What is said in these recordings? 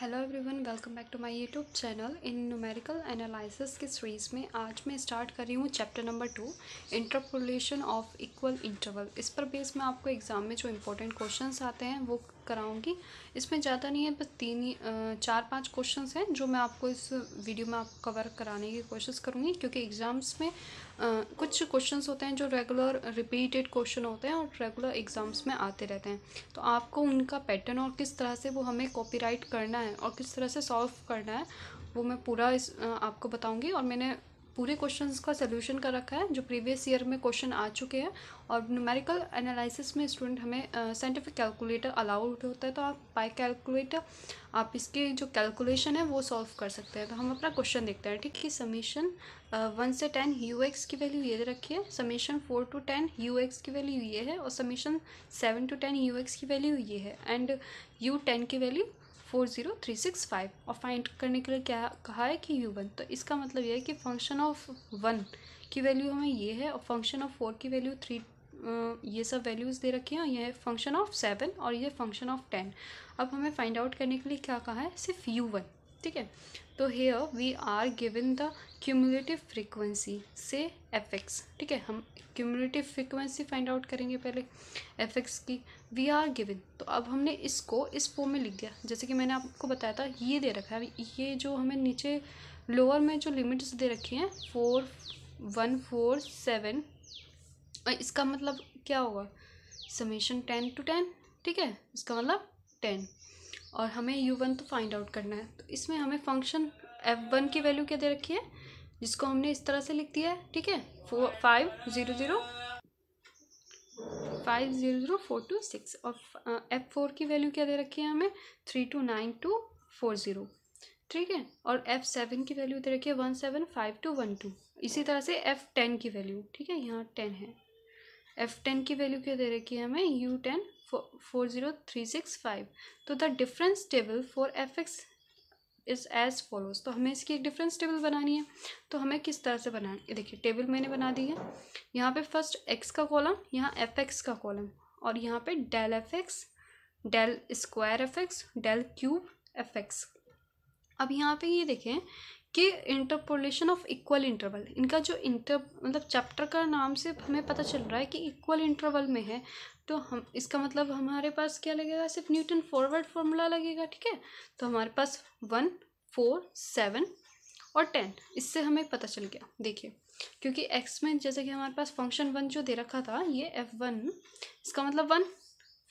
hello everyone welcome back to my YouTube channel in numerical analysis की series में आज मैं स्टार्ट कर रही हूँ chapter number two interpolation of equal interval इस पर बेस में आपको एग्ज़ाम में जो इम्पोर्टेंट क्वेश्चंस आते हैं वो कराऊँगी इसमें ज़्यादा नहीं है बस तीन ही चार पाँच क्वेश्चंस हैं जो मैं आपको इस वीडियो में आप कवर कराने की कोशिश करूँगी क्योंकि एग्ज़ाम्स में कुछ क्वेश्चंस होते हैं जो रेगुलर रिपीटेड क्वेश्चन होते हैं और रेगुलर एग्ज़ाम्स में आते रहते हैं तो आपको उनका पैटर्न और किस तरह से वो हमें कॉपीराइट करना है और किस तरह से सॉल्व करना है वो मैं पूरा इस आपको बताऊँगी और मैंने पूरे क्वेश्चंस का सोल्यूशन कर रखा है जो प्रीवियस ईयर में क्वेश्चन आ चुके हैं और न्यूमेरिकल एनालिसिस में स्टूडेंट हमें साइंटिफिक कैलकुलेटर अलाउड होता है तो आप बाई कैलकुलेटर आप इसके जो कैलकुलेशन है वो सॉल्व कर सकते हैं तो हम अपना क्वेश्चन देखते हैं ठीक है समीशन वन से टेन यू एक्स की वैल्यू ये रखिए summation four to ten U X की वैल्यू ये है और summation seven to ten U X की वैल्यू ये है एंड यू टेन की value four zero three six five और फाइंड करने के लिए क्या कहा है कि यू वन तो इसका मतलब यह है कि फंक्शन ऑफ वन की वैल्यू हमें ये है और फंक्शन ऑफ फोर की वैल्यू थ्री ये सब वैल्यूज़ दे रखी हैं यह है फंक्शन ऑफ सेवन और ये फंक्शन ऑफ टेन अब हमें फाइंड आउट करने के लिए क्या कहा है सिर्फ यू वन ठीक है तो here we are given the cumulative frequency से एफ एक्स ठीक है हम क्यूमुलेटिव फ्रिक्वेंसी फाइंड आउट करेंगे पहले एफ एक्स की वी आर गिविन तो अब हमने इसको इस फॉर्म में लिख दिया जैसे कि मैंने आपको बताया था ये दे रखा है ये जो हमें नीचे लोअर में जो लिमिट्स दे रखी हैं फोर वन फोर सेवन इसका मतलब क्या होगा समीशन टेन टू टेन ठीक है इसका मतलब टेन और हमें यू वन तो फाइंड आउट करना है तो इसमें हमें फंक्शन एफ वन की वैल्यू क्या दे रखी है जिसको हमने इस तरह से लिख दिया है ठीक है four five zero zero five zero zero four two six और एफ फोर की वैल्यू क्या दे रखी है हमें three two nine two four zero ठीक है और एफ़ सेवन की वैल्यू दे रखी है one seven five two one two इसी तरह से एफ़ टेन की वैल्यू ठीक है यहाँ टेन है एफ़ टेन की वैल्यू क्या दे रखी है हमें U ten four zero three six five तो the difference table for F X is as follows तो हमें इसकी एक डिफरेंस टेबल बनानी है तो हमें किस तरह से बनानी देखिए टेबल मैंने बना दी है यहाँ पे फर्स्ट एक्स का कॉलम यहाँ एफ एक्स का कॉलम और यहाँ पे del F X del square F X del cube F X अब यहाँ पे ये देखें कि इंटरपोलेशन ऑफ इक्वल इंटरवल इनका जो इंटर मतलब चैप्टर का नाम से हमें पता चल रहा है कि इक्वल इंटरवल में है तो हम इसका मतलब हमारे पास क्या लगेगा सिर्फ न्यूटन फॉरवर्ड फॉर्मूला लगेगा ठीक है तो हमारे पास वन फोर सेवन और टेन इससे हमें पता चल गया देखिए क्योंकि एक्स में जैसे कि हमारे पास फंक्शन वन जो दे रखा था ये एफ वन इसका मतलब वन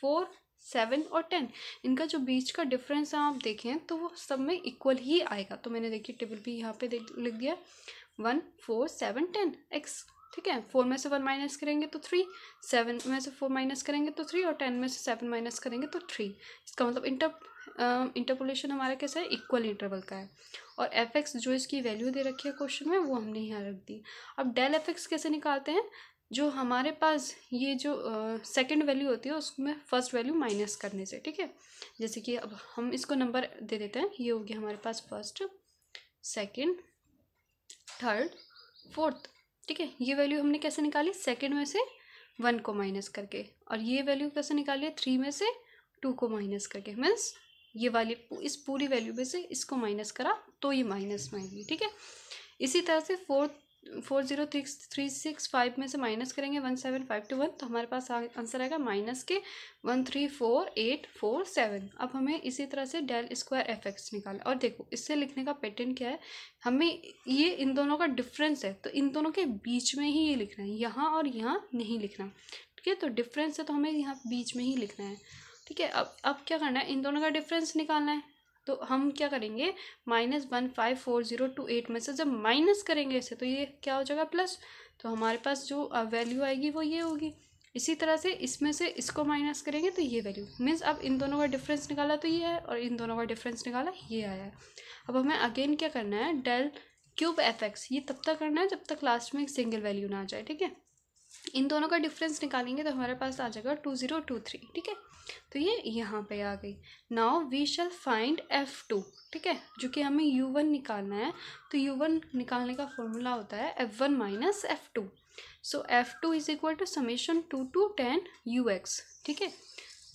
फोर सेवन और टेन इनका जो बीच का डिफरेंस है आप देखें तो वो सब में इक्वल ही आएगा तो मैंने देखिए टेबल भी यहाँ पे देख लिख दिया one four seven ten X ठीक है फोर में से वन माइनस करेंगे तो थ्री सेवन में से फोर माइनस करेंगे तो थ्री और टेन में से सेवन माइनस करेंगे तो थ्री इसका मतलब इंटर इंटरपोलेशन हमारा कैसा है इक्वल इंटरवल का है और एफ एक्स जो इसकी वैल्यू दे रखी है क्वेश्चन में वो हमने यहाँ रख दी अब डेल एफ एक्स कैसे निकालते हैं जो हमारे पास ये जो सेकंड वैल्यू होती है उसमें फर्स्ट वैल्यू माइनस करने से ठीक है जैसे कि अब हम इसको नंबर दे देते हैं ये हो गया हमारे पास फर्स्ट सेकंड थर्ड फोर्थ ठीक है ये वैल्यू हमने कैसे निकाली सेकंड में से वन को माइनस करके और ये वैल्यू कैसे निकाली थ्री में से टू को माइनस करके मीन्स ये वाली इस पूरी वैल्यू में से इसको माइनस करा तो ये माइनस में आएगी ठीक है इसी तरह से fourth four zero three three six five में से माइनस करेंगे one seven five two one तो हमारे पास आंसर आएगा माइनस के one three four eight four seven अब हमें इसी तरह से डेल स्क्वायर एफ एक्स निकाला और देखो इससे लिखने का पैटर्न क्या है हमें ये इन दोनों का डिफरेंस है तो इन दोनों के बीच में ही ये लिखना है यहाँ और यहाँ नहीं लिखना ठीक है तो डिफरेंस है तो हमें यहाँ बीच में ही लिखना है ठीक है अब अब क्या करना है इन दोनों का डिफरेंस निकालना है तो हम क्या करेंगे minus one five four zero two eight में से जब माइनस करेंगे इसे तो ये क्या हो जाएगा प्लस तो हमारे पास जो वैल्यू आएगी वो ये होगी इसी तरह से इसमें से इसको माइनस करेंगे तो ये वैल्यू मीन्स अब इन दोनों का डिफरेंस निकाला तो ये है और इन दोनों का डिफरेंस निकाला ये आया है अब हमें अगेन क्या करना है डेल क्यूब एफ एक्स ये तब तक करना है जब तक लास्ट में एक सिंगल वैल्यू ना आ जाए ठीक है इन दोनों का डिफरेंस निकालेंगे तो हमारे पास आ जाएगा टू ज़ीरो टू थ्री ठीक है तो ये यहाँ पे आ गई now we shall find F two ठीक है जो कि हमें यू वन निकालना है तो यू वन निकालने का फॉर्मूला होता है F one minus F two so F two is equal to summation two to ten U X ठीक है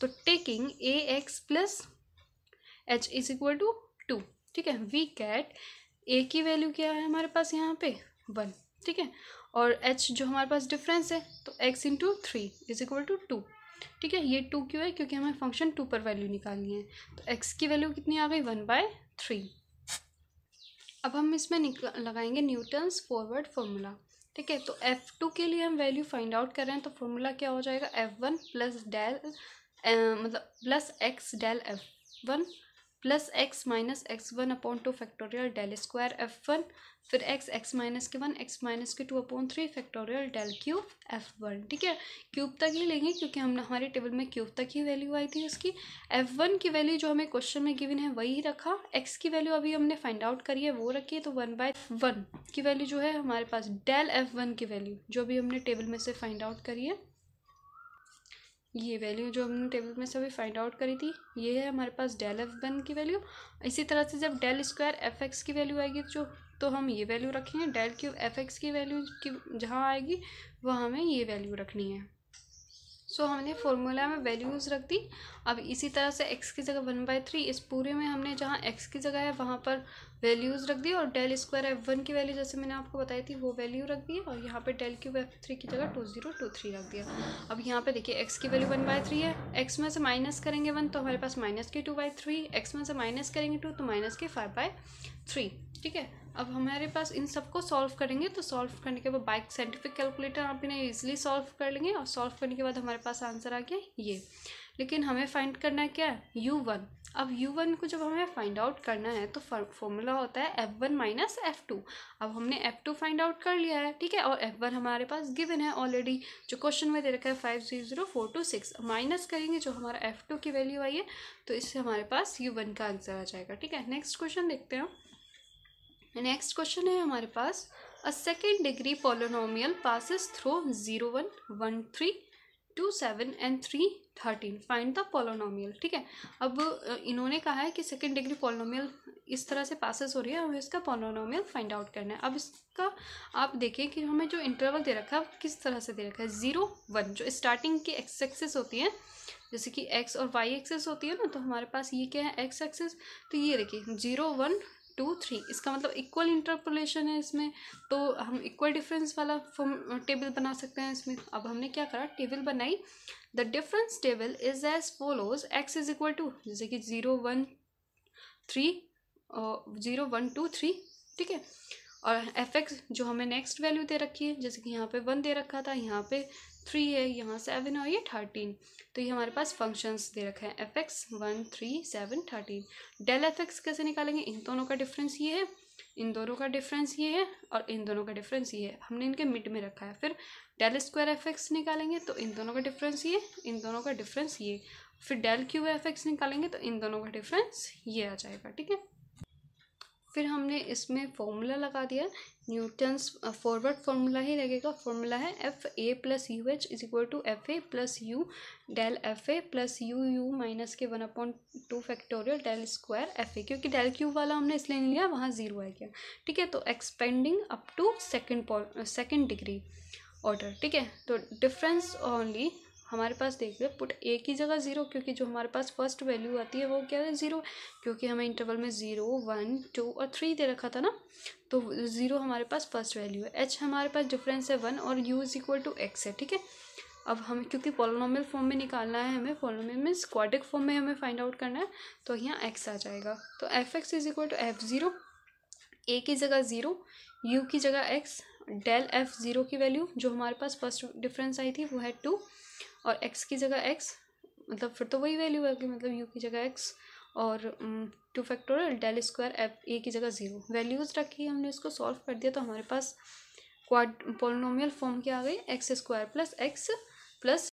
तो taking a X plus H is equal to two ठीक है वी कैट ए की वैल्यू क्या है हमारे पास यहाँ पे वन ठीक है और एच जो हमारे पास डिफरेंस है तो X into three is equal to two ठीक है ये टू क्यों है क्योंकि हमें फंक्शन टू पर वैल्यू निकालनी है तो एक्स की वैल्यू कितनी आ गई वन बाय थ्री अब हम इसमें लगाएंगे न्यूटन्स फॉरवर्ड फॉर्मूला ठीक है तो एफ़ टू के लिए हम वैल्यू फाइंड आउट कर रहे हैं तो फॉर्मूला क्या हो जाएगा एफ वन प्लस डेल मतलब plus X del F one plus X minus X one upon two factorial del square F one फिर एक्स एक्स माइनस के वन एक्स माइनस के two upon three factorial del cube F one ठीक है cube तक ही लेंगे क्योंकि हमने हमारे टेबल में क्यूब तक ही वैल्यू आई थी उसकी एफ वन की वैल्यू जो हमें क्वेश्चन में गिवन है वही रखा एक्स की वैल्यू अभी हमने फाइंड आउट करी है वो रखी है तो वन बाय वन की वैल्यू जो है हमारे पास डेल एफ वन की वैल्यू जो भी हमने टेबल में से फाइंड आउट करी है ये वैल्यू जो हमने टेबल में सभी फाइंड आउट करी थी ये है हमारे पास डेल एफ वन की वैल्यू इसी तरह से जब डेल स्क्वायर एफ एक्स की वैल्यू आएगी जो तो, तो हम ये वैल्यू रखेंगे डेल क्यू एफ एक्स की वैल्यू की जहाँ आएगी वह हमें ये वैल्यू रखनी है सो so, हमने फॉर्मूला में वैल्यूज़ रख दी अब इसी तरह से एक्स की जगह वन बाई थ्री इस पूरे में हमने जहाँ एक्स की जगह है वहाँ पर वैल्यूज़ रख दी और डेल स्क्वायर एफ वन की वैल्यू जैसे मैंने आपको बताई थी वो वैल्यू रख दी और यहाँ पे डेल क्यूब एफ थ्री की जगह टू जीरो टू थ्री रख दिया अब यहाँ पे देखिए एक्स की वैल्यू वन बाई थ्री है एक्स में से माइनस करेंगे वन तो हमारे पास माइनस के टू बाई थ्री एक्स में से माइनस करेंगे टू तो माइनस के फाइव बाई थ्री ठीक है अब हमारे पास इन सबको सॉल्व करेंगे तो सॉल्व करने के बाद बाइक साइंटिफिक कैलकुलेटर आप इन्हें ईजिली सॉल्व कर लेंगे और सॉल्व करने के बाद हमारे पास आंसर आ गया ये लेकिन हमें फाइंड करना है क्या है यू वन अब यू वन को जब हमें फाइंड आउट करना है तो फॉर्मूला होता है F one minus F two अब हमने एफ टू फाइंड आउट कर लिया है ठीक है और एफ वन हमारे पास गिवन है ऑलरेडी जो क्वेश्चन में दे रखा है five zero zero four two six minus करेंगे जो हमारा एफ टू की वैल्यू आई है तो इससे हमारे पास यू वन का आंसर आ जाएगा ठीक है नेक्स्ट क्वेश्चन देखते हैं नेक्स्ट क्वेश्चन है हमारे पास a second degree polynomial passes through zero one one three two seven and three thirteen find the polynomial ठीक है अब इन्होंने कहा है कि सेकेंड डिग्री पोलोनोमियल इस तरह से पासिस हो रही है हमें इसका पोलोनोमियल फाइंड आउट करना है अब इसका आप देखें कि हमें जो इंटरवल दे रखा है किस तरह से दे रखा है जीरो वन जो स्टार्टिंग की एक्स एक्सेस होती है जैसे कि एक्स और वाई एक्सेस होती है ना तो हमारे पास ये क्या है एक्स एक्सेस तो ये देखिए जीरो वन टू थ्री इसका मतलब इक्वल इंटरपोलेशन है इसमें तो हम इक्वल डिफरेंस वाला फॉर्म टेबल बना सकते हैं इसमें अब हमने क्या करा टेबल बनाई the difference table is as follows x is equal to जैसे कि zero one three zero one two three ठीक है और एफ एक्स जो हमें नेक्स्ट वैल्यू दे रखी है जैसे कि यहाँ पे वन दे रखा था यहाँ पे थ्री है यहाँ सेवन और ये थर्टीन तो ये हमारे पास फंक्शंस दे रखे हैं f x one three seven thirteen del F x कैसे निकालेंगे इन दोनों का डिफरेंस ये है इन दोनों का डिफरेंस ये है और इन दोनों का डिफरेंस ये है हमने इनके मिड में रखा है फिर डेल स्क्वायर एफ एक्स निकालेंगे तो इन दोनों का डिफरेंस ये इन दोनों का डिफरेंस ये फिर डेल क्यू एफ एक्स निकालेंगे तो इन दोनों का डिफरेंस ये आ जाएगा ठीक है फिर हमने इसमें फॉर्मूला लगा दिया न्यूटन्स फॉरवर्ड फार्मूला ही लगेगा फॉर्मूला है f a plus u h is equal to f a plus u del f a plus u u minus के one upon two factorial del square f a क्योंकि del Q वाला हमने इसलिए नहीं लिया वहाँ जीरो आ गया ठीक है तो expanding up to second second degree order ठीक है तो डिफरेंस ओनली हमारे पास देख लो पुट ए की जगह ज़ीरो क्योंकि जो हमारे पास फर्स्ट वैल्यू आती है वो क्या है ज़ीरो क्योंकि हमें इंटरवल में ज़ीरो वन टू और थ्री दे रखा था ना तो ज़ीरो हमारे पास फर्स्ट वैल्यू है एच हमारे पास डिफरेंस है वन और u is equal to x है ठीक है अब हम क्योंकि पॉलोनॉमियल फॉर्म में निकालना है हमें पॉलोनॉमियल में स्क्वाडिक फॉर्म में हमें फाइंड आउट करना है तो यहाँ एक्स आ जाएगा तो f x is equal to f zero a की जगह ज़ीरो यू की जगह एक्स डेल एफ ज़ीरो की वैल्यू जो हमारे पास फर्स्ट डिफरेंस आई थी वो है टू और एक्स की जगह एक्स मतलब फिर तो वही वैल्यू है कि मतलब यू की जगह एक्स और two factorial del square f a की जगह ज़ीरो वैल्यूज़ रखी हमने इसको सॉल्व कर दिया तो हमारे पास क्वाड पोलिनोमियल फॉर्म की आ गई x square plus x plus